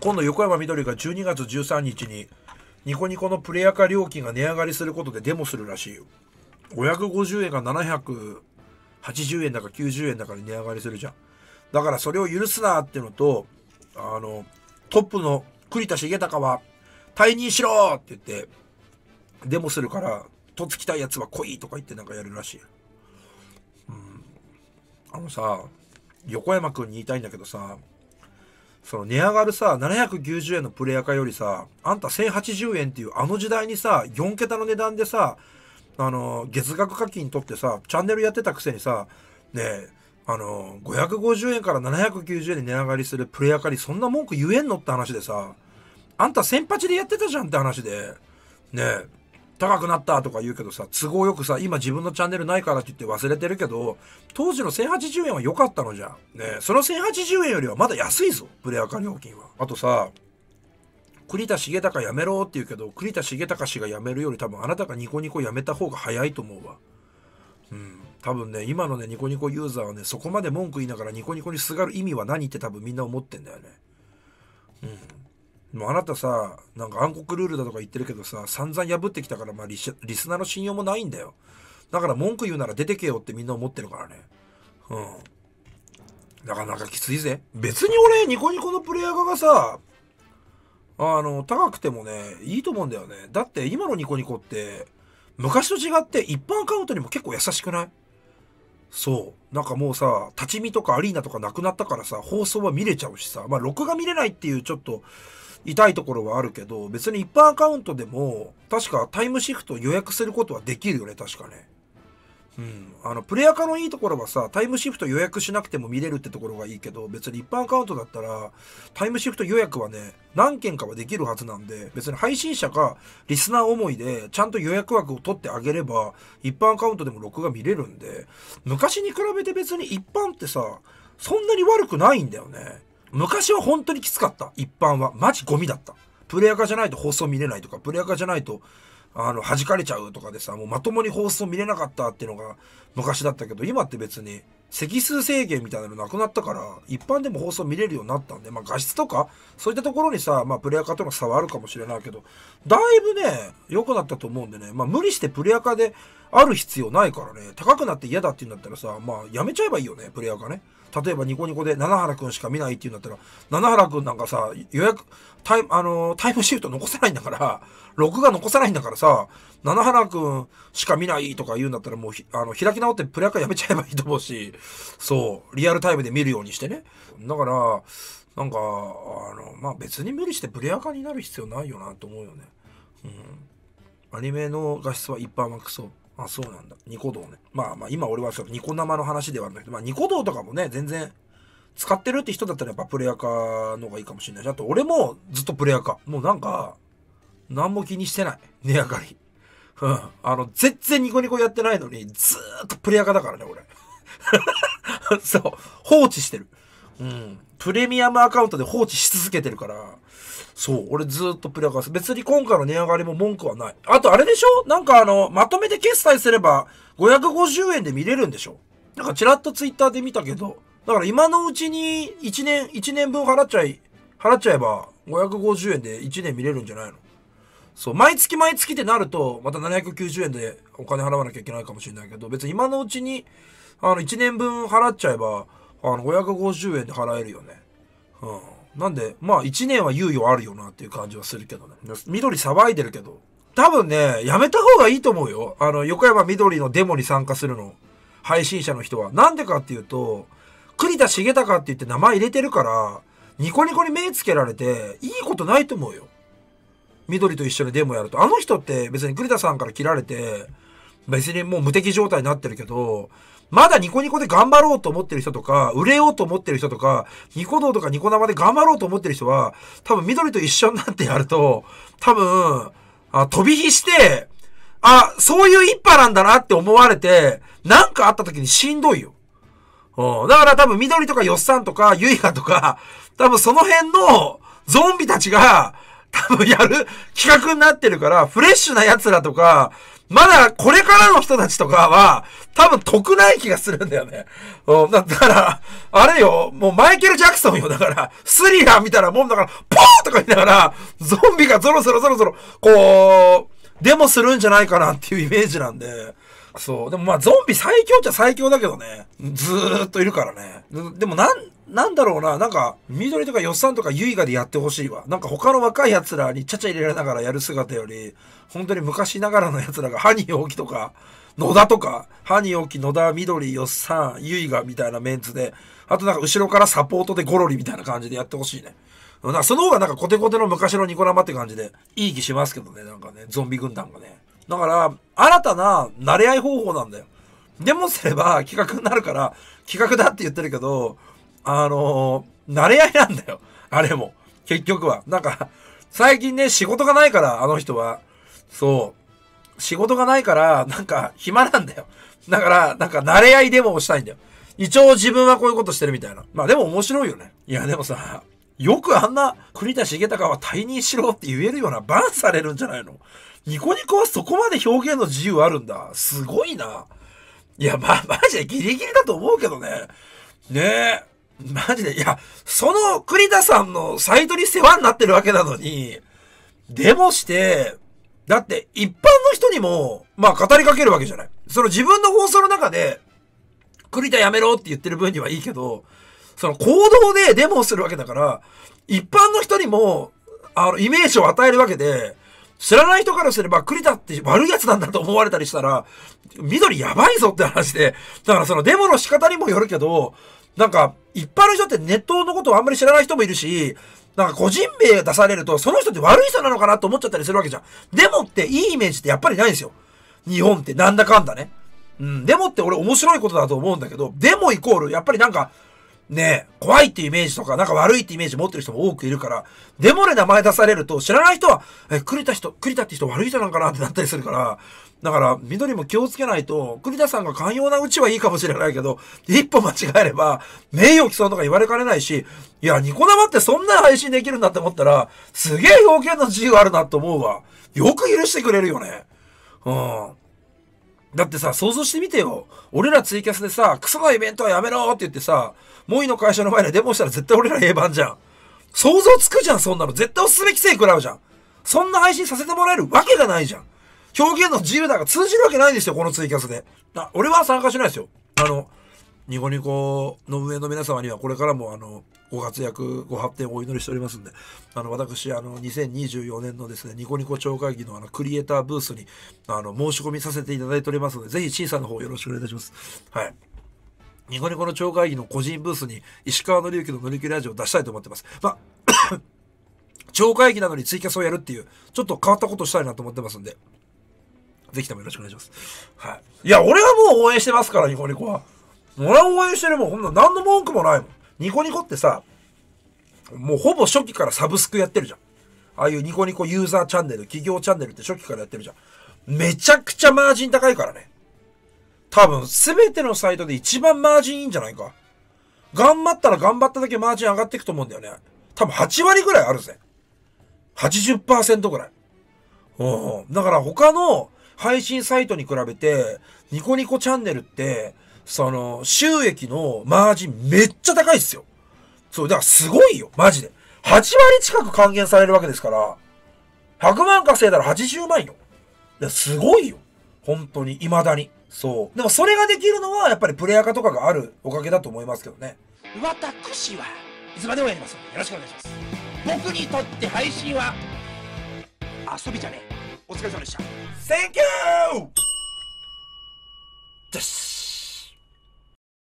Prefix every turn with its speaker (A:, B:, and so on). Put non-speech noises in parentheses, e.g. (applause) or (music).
A: 今度横山みどりが12月13日にニコニコのプレア化料金が値上がりすることでデモするらしい550円が780円だか90円だから値上がりするじゃんだからそれを許すなってのとあのトップの栗田重隆は退任しろって言ってデモするからとつきたいやつは来いとか言ってなんかやるらしい、うん、あのさ横山君に言いたいんだけどさその値上がるさ、790円のプレイヤーよりさ、あんた1080円っていうあの時代にさ、4桁の値段でさ、あの、月額課金取ってさ、チャンネルやってたくせにさ、ねえ、あの、550円から790円で値上がりするプレイヤーにそんな文句言えんのって話でさ、あんた先八でやってたじゃんって話で、ねえ、高くなったとか言うけどさ、都合よくさ、今自分のチャンネルないからって言って忘れてるけど、当時の1080円は良かったのじゃん。ねその1080円よりはまだ安いぞ、プレアカ料金は。あとさ、栗田重隆やめろって言うけど、栗田重隆氏が辞めるより多分あなたがニコニコやめた方が早いと思うわ。うん。多分ね、今のね、ニコニコユーザーはね、そこまで文句言いながらニコニコにすがる意味は何って多分みんな思ってんだよね。うん。もあなたさ、なんか暗黒ルールだとか言ってるけどさ、散々破ってきたから、まあリスナーの信用もないんだよ。だから文句言うなら出てけよってみんな思ってるからね。うん。なかなかきついぜ。別に俺、ニコニコのプレイヤーがさ、あの、高くてもね、いいと思うんだよね。だって今のニコニコって、昔と違って一般アカウントにも結構優しくないそう。なんかもうさ、立ち見とかアリーナとかなくなったからさ、放送は見れちゃうしさ、まあ録画見れないっていうちょっと、痛いところはあるけど、別に一般アカウントでも、確かタイムシフト予約することはできるよね、確かね。うん。あの、プレアカのいいところはさ、タイムシフト予約しなくても見れるってところがいいけど、別に一般アカウントだったら、タイムシフト予約はね、何件かはできるはずなんで、別に配信者がリスナー思いで、ちゃんと予約枠を取ってあげれば、一般アカウントでも録画見れるんで、昔に比べて別に一般ってさ、そんなに悪くないんだよね。昔は本当にきつかった。一般は。マジゴミだった。プレアカじゃないと放送見れないとか、プレアカじゃないと、あの、弾かれちゃうとかでさ、もうまともに放送見れなかったっていうのが昔だったけど、今って別に、席数制限みたいなのなくなったから、一般でも放送見れるようになったんで、まあ画質とか、そういったところにさ、まあプレアカとの差はあるかもしれないけど、だいぶね、良くなったと思うんでね、まあ無理してプレアカである必要ないからね、高くなって嫌だって言うんだったらさ、まあやめちゃえばいいよね、プレイアカね。例えばニコニコで七原くんしか見ないって言うんだったら、七原くんなんかさ、予約、タイム、あのー、タイムシフト残せないんだから、録画残さないんだからさ、七原くんしか見ないとか言うんだったらもう、あの、開き直ってプレアカやめちゃえばいいと思うし、そう、リアルタイムで見るようにしてね。だから、なんか、あの、まあ、別に無理してプレアカになる必要ないよなと思うよね。うん。アニメの画質は一般はクソ。あ、そうなんだ。ニコ動ね。まあまあ、今俺はちニコ生の話ではあるんだけど、まあ、ニコ動とかもね、全然使ってるって人だったらやっぱプレアカの方がいいかもしれないし、あと俺もずっとプレアカ。もうなんか、何も気にしてない。値上がり。うん。あの、全然ニコニコやってないのに、ずーっとプレアカだからね、俺。(laughs) そう。放置してる。うん。プレミアムアカウントで放置し続けてるから、そう。俺ずーっとプレアカ別に今回の値上がりも文句はない。あとあれでしょなんかあの、まとめて決済すれば、550円で見れるんでしょなんかちらっとツイッターで見たけど、だから今のうちに1年、1年分払っちゃい、払っちゃえば550円で1年見れるんじゃないのそう、毎月毎月ってなると、また790円でお金払わなきゃいけないかもしれないけど、別に今のうちに、あの、1年分払っちゃえば、あの、550円で払えるよね。うん。なんで、まあ、1年は猶予あるよなっていう感じはするけどね。緑騒いでるけど。多分ね、やめた方がいいと思うよ。あの、横山緑のデモに参加するの。配信者の人は。なんでかっていうと、栗田茂隆って言って名前入れてるから、ニコニコに目つけられて、いいことないと思うよ。緑と一緒にデモやると、あの人って別に栗田さんから切られて、別にもう無敵状態になってるけど、まだニコニコで頑張ろうと思ってる人とか、売れようと思ってる人とか、ニコ動とかニコ生で頑張ろうと思ってる人は、多分緑と一緒になってやると、多分、あ飛び火して、あ、そういう一派なんだなって思われて、なんかあった時にしんどいよ。うん。だから多分緑とかよっさんとか、ゆいがとか、多分その辺のゾンビたちが、多分やる企画になってるから、フレッシュな奴らとか、まだこれからの人たちとかは、多分得ない気がするんだよね。うん、だ (laughs) から、あれよ、もうマイケル・ジャクソンよ、だから、スリラーみたいなもんだから、ポーとか言いながら、ゾンビがゾロゾロゾロゾロ、こう、デモするんじゃないかなっていうイメージなんで、そう。でもまあゾンビ最強っちゃ最強だけどね。ずーっといるからね。でもなん、なんだろうな、なんか、緑とかよっさんとかユイガでやってほしいわ。なんか他の若い奴らにちゃちゃ入れられながらやる姿より、本当に昔ながらの奴らが、ハニー大きとか、野田とか、ハニー大き、野田、緑、よっさん、ユイガみたいなメンツで、あとなんか後ろからサポートでゴロリみたいな感じでやってほしいね。なその方がなんかコテコテの昔のニコ生って感じで、いい気しますけどね、なんかね、ゾンビ軍団がね。だから、新たな慣れ合い方法なんだよ。でもすれば企画になるから、企画だって言ってるけど、あのー、慣れ合いなんだよ。あれも。結局は。なんか、最近ね、仕事がないから、あの人は。そう。仕事がないから、なんか、暇なんだよ。だから、なんか、慣れ合いデモをしたいんだよ。一応自分はこういうことしてるみたいな。まあでも面白いよね。いやでもさ、よくあんな栗田重隆は退任しろって言えるようなバンされるんじゃないのニコニコはそこまで表現の自由あるんだ。すごいな。いや、ま、マジでギリギリだと思うけどね。ねえ。マジで。いや、その栗田さんのサイトに世話になってるわけなのに、でもして、だって一般の人にも、まあ語りかけるわけじゃない。その自分の放送の中で、栗田やめろって言ってる分にはいいけど、その行動でデモをするわけだから、一般の人にも、あの、イメージを与えるわけで、知らない人からすれば、栗田って悪い奴なんだと思われたりしたら、緑やばいぞって話で、だからそのデモの仕方にもよるけど、なんか、一般の人ってネットのことをあんまり知らない人もいるし、なんか個人名が出されると、その人って悪い人なのかなと思っちゃったりするわけじゃん。デモっていいイメージってやっぱりないんですよ。日本ってなんだかんだね。うん、デモって俺面白いことだと思うんだけど、デモイコール、やっぱりなんか、ねえ、怖いってイメージとか、なんか悪いってイメージ持ってる人も多くいるから、デモで名前出されると、知らない人は、え、栗田人、栗田って人悪い人なんかなってなったりするから、だから、緑も気をつけないと、栗田さんが寛容なうちはいいかもしれないけど、一歩間違えれば、名誉毀損とか言われかねないし、いや、ニコ生ってそんな配信できるんだって思ったら、すげえ表現の自由あるなと思うわ。よく許してくれるよね。うん。だってさ、想像してみてよ。俺らツイキャスでさ、クソなイベントはやめろって言ってさ、モイの会社の前でデモしたら絶対俺ら A 番じゃん。想像つくじゃん、そんなの。絶対おすすめ規制食らうじゃん。そんな配信させてもらえるわけがないじゃん。表現の自由だが通じるわけないですよ、このツイキャスで。俺は参加しないですよ。あの、ニコニコの上の皆様にはこれからもあのご活躍、ご発展をお祈りしておりますんで、あの私、あの2024年のですね、ニコニコ超会議のあのクリエイターブースにあの申し込みさせていただいておりますので、ぜひ審査の方よろしくお願いいたします。はい。ニコニコの超会議の個人ブースに石川のりゆきの乗り切りラジオを出したいと思ってます。まあ (coughs) 超会議なのにツイキャスをやるっていう、ちょっと変わったことしたいなと思ってますんで、ぜひともよろしくお願いします。はい。いや、俺はもう応援してますから、ニコニコは。俺は応援してるもん、ほんな何の文句もないもん。ニコニコってさ、もうほぼ初期からサブスクやってるじゃん。ああいうニコニコユーザーチャンネル、企業チャンネルって初期からやってるじゃん。めちゃくちゃマージン高いからね。多分、すべてのサイトで一番マージンいいんじゃないか。頑張ったら頑張っただけマージン上がっていくと思うんだよね。多分8割ぐらいあるぜ。80%ぐらい。うん。だから他の配信サイトに比べて、ニコニコチャンネルって、その、収益のマージンめっちゃ高いっすよ。そう、だからすごいよ、マジで。8割近く還元されるわけですから、100万稼いだら80万よ。すごいよ。本当に、未だに。そう。でもそれができるのは、やっぱりプレイヤー化とかがあるおかげだと思いますけどね。私はいつまでもやりますので、よろしくお願いします。僕にとって配信は、遊びじゃねえ。お疲れ様でした。Thank you! です。